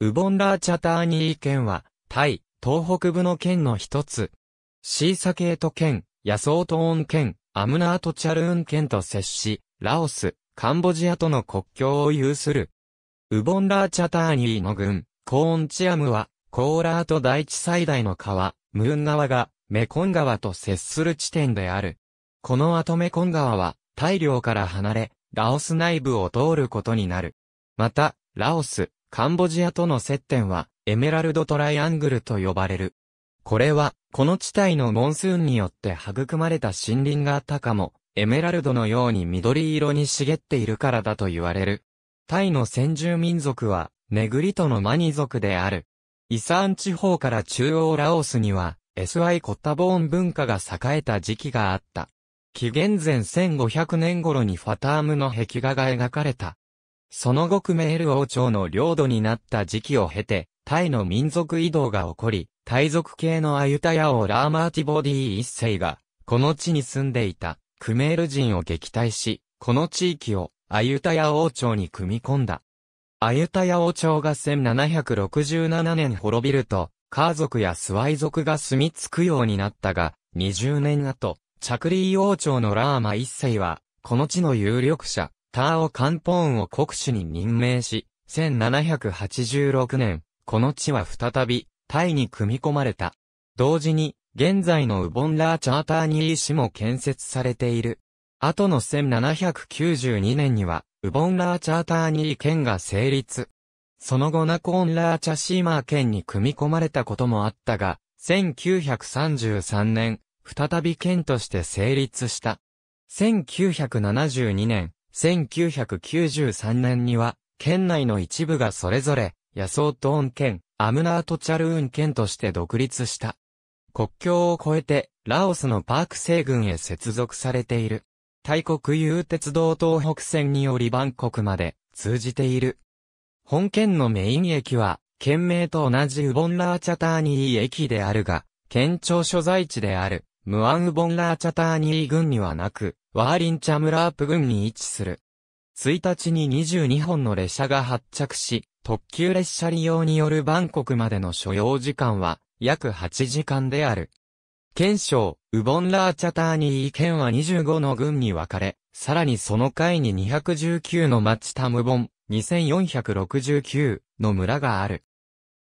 ウボンラーチャターニー県は、タイ、東北部の県の一つ。シーサケート県、ヤソートーン県、アムナートチャルーン県と接し、ラオス、カンボジアとの国境を有する。ウボンラーチャターニーの郡、コーンチアムは、コーラート第一最大の川、ムーン川が、メコン川と接する地点である。この後メコン川は、大量から離れ、ラオス内部を通ることになる。また、ラオス、カンボジアとの接点は、エメラルドトライアングルと呼ばれる。これは、この地帯のモンスーンによって育まれた森林があったかも、エメラルドのように緑色に茂っているからだと言われる。タイの先住民族は、ネグリトのマニ族である。イサーン地方から中央ラオスには、SI コッタボーン文化が栄えた時期があった。紀元前1500年頃にファタームの壁画が描かれた。その後クメール王朝の領土になった時期を経て、タイの民族移動が起こり、タイ族系のアユタヤ王ラーマーティボディ一世が、この地に住んでいた、クメール人を撃退し、この地域を、アユタヤ王朝に組み込んだ。アユタヤ王朝が1767年滅びると、カー族やスワイ族が住み着くようになったが、20年後、チャクリー王朝のラーマ一世は、この地の有力者、ターオカンポーンを国主に任命し、1786年、この地は再び、タイに組み込まれた。同時に、現在のウボンラーチャーターニー市も建設されている。後の1792年には、ウボンラーチャーターニー県が成立。その後ナコーンラーチャシーマー県に組み込まれたこともあったが、1933年、再び県として成立した。1972年、1993年には、県内の一部がそれぞれ、野草トーン県、アムナートチャルーン県として独立した。国境を越えて、ラオスのパーク西軍へ接続されている。大国有鉄道東北線によりバンコクまで通じている。本県のメイン駅は、県名と同じウボンラーチャターニー駅であるが、県庁所在地であるムアンウボンラーチャターニー軍にはなく、ワーリンチャムラープ軍に位置する。1日に22本の列車が発着し、特急列車利用によるバンコクまでの所要時間は約8時間である。県省、ウボンラーチャターニー県は25の軍に分かれ、さらにその階に219の町タムボン、2469の村がある。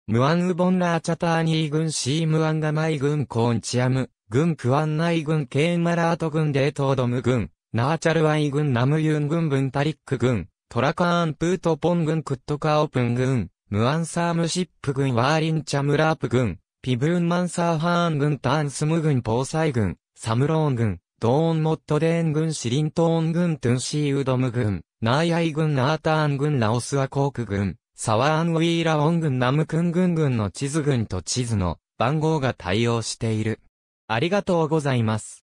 ムアンウボンラーチャターニー軍シームアンガマイ軍コーンチアム、軍クワンナイ軍ケーンマラート軍デートードム軍、ナーチャルワイ軍ナムユン軍ブンタリック軍、トラカーンプートポン軍クットカオプン軍、ムアンサームシップ軍ワーリンチャムラープ軍、ピブーンマンサーハーン軍ターンスム軍ポーサイ軍、サムローン軍、ドーンモットデーン軍シリントーン軍トゥンシーウドム軍、ナーヤイ軍ナーターン軍ラオスアコーク軍、サワーンウィーラオン軍ナムクン軍軍の地図軍と地図の番号が対応している。ありがとうございます。